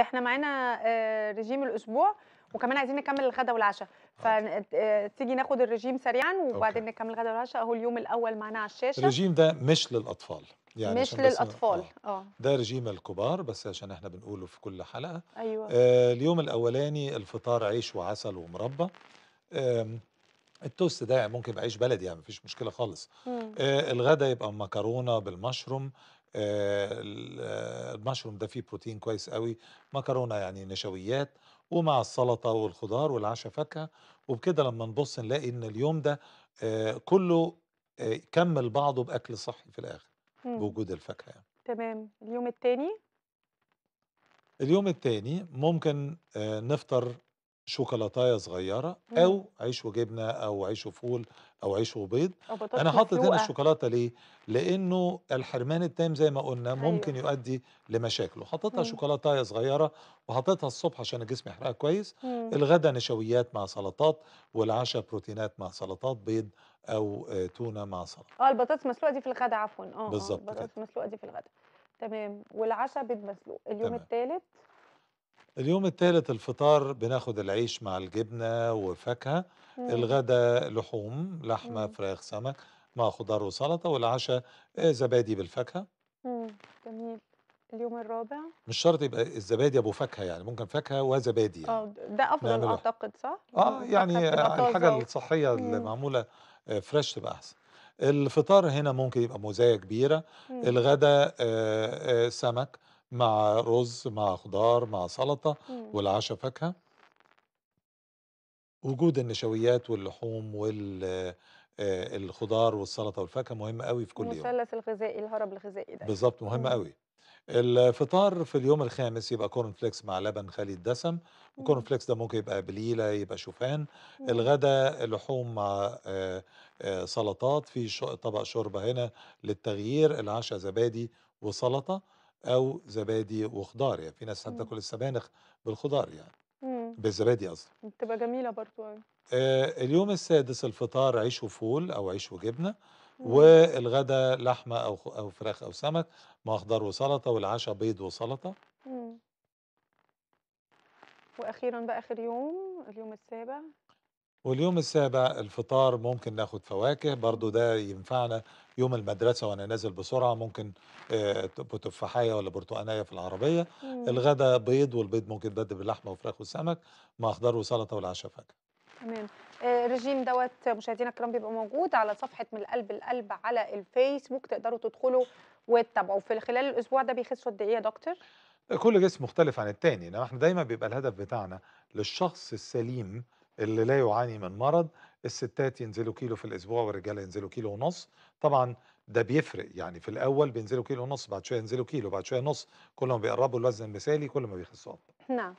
احنا معانا آه، رجيم الاسبوع وكمان عايزين نكمل الغداء والعشاء فتيجي آه، ناخد الرجيم سريعا وبعدين نكمل الغداء والعشاء اهو اليوم الاول معانا على الشاشه الرجيم ده مش للاطفال يعني مش للاطفال اه, آه. ده رجيم الكبار بس عشان احنا بنقوله في كل حلقه ايوه آه اليوم الاولاني الفطار عيش وعسل ومربى آه التوست ده ممكن ممكن بعيش بلدي يعني مفيش مشكله خالص آه الغدا يبقى مكرونه بالمشروم آه، آه، المشروم ده فيه بروتين كويس قوي مكرونه يعني نشويات ومع السلطه والخضار والعشاء فاكهه وبكده لما نبص نلاقي ان اليوم ده آه، كله كمل بعضه باكل صحي في الاخر إمم. بوجود الفاكهه يعني. تمام اليوم الثاني اليوم الثاني ممكن نفطر شوكولاتايه صغيره او عيش وجبنه او عيش وفول او عيش وبيض أو بطاطس انا حاطط هنا الشوكولاته ليه لانه الحرمان التام زي ما قلنا أيوه. ممكن أيوة. يؤدي لمشاكل حطيتها شوكولاتايه صغيره وحطيتها الصبح عشان الجسم يحرقها كويس مم. الغدا نشويات مع سلطات والعشاء بروتينات مع سلطات بيض او آه، تونه مع سلطه اه البطاطس المسلوقه دي في الغدا عفوا اه, آه، بالظبط البطاطس المسلوقه دي في الغدا تمام والعشاء بيض مسلوق اليوم الثالث اليوم الثالث الفطار بناخد العيش مع الجبنة وفاكهة الغداء لحوم لحمة فراخ سمك مع خضار وسلطة والعشاء آه، زبادي بالفاكهة مم. جميل اليوم الرابع مش شرط يبقى الزبادي ابو فاكهة يعني ممكن فاكهة وزبادي يعني اه ده افضل نعمله اعتقد صح؟ اه يعني, يعني آه، الحاجة الصحية اللي معمولة فريش آه، تبقى احسن الفطار هنا ممكن يبقى مزايا كبيرة مم. الغداء آه، آه، سمك مع رز مع خضار مع سلطة والعشاء فاكهة. وجود النشويات واللحوم وال آه، الخضار والسلطة والفاكهة مهم قوي في كل يوم. المثلث الغذائي، الهرم الغذائي ده. بالظبط مهم قوي الفطار في اليوم الخامس يبقى كورن فليكس مع لبن خالي الدسم، الكورن فليكس ده ممكن يبقى بليلة، يبقى شوفان. الغداء الغدا لحوم مع آه، آه، سلطات، في طبق شوربة هنا للتغيير، العشاء زبادي وسلطة. او زبادي وخضار يعني في ناس حتى إمم. تاكل السبانخ بالخضار يعني مم. بالزبادي قصدي بتبقى جميله برضو أوي. آه. آه اليوم السادس الفطار عيش وفول او عيش وجبنه إمم. والغدا لحمه او او فراخ او سمك مع خضار وسلطه والعشاء بيض وسلطه إمم. واخيرا بقى اخر يوم اليوم السابع واليوم السابع الفطار ممكن ناخد فواكه برضو ده ينفعنا يوم المدرسة وأنا نازل بسرعة ممكن آه، تفاحية ولا برتقانية في العربية مم. الغدا بيض والبيض ممكن تبدل باللحمة وفراخ وسمك مع خضار وسلطة والعشاء فاكهة تمام آه، الرجيم دوت مشاهدينا الكرام بيبقى موجود على صفحة من القلب القلب على الفيسبوك تقدروا تدخلوا وتتابعوا في خلال الأسبوع ده بيخسوا قد إيه يا دكتور؟ كل جسم مختلف عن التاني إنما احنا دايما بيبقى الهدف بتاعنا للشخص السليم اللي لا يعاني من مرض الستات ينزلوا كيلو في الاسبوع والرجاله ينزلوا كيلو ونص طبعا ده بيفرق يعني في الاول بينزلوا كيلو ونص بعد شويه ينزلوا كيلو بعد شويه نص كل ما بيقربوا الوزن المثالي كل ما بيخسوا نعم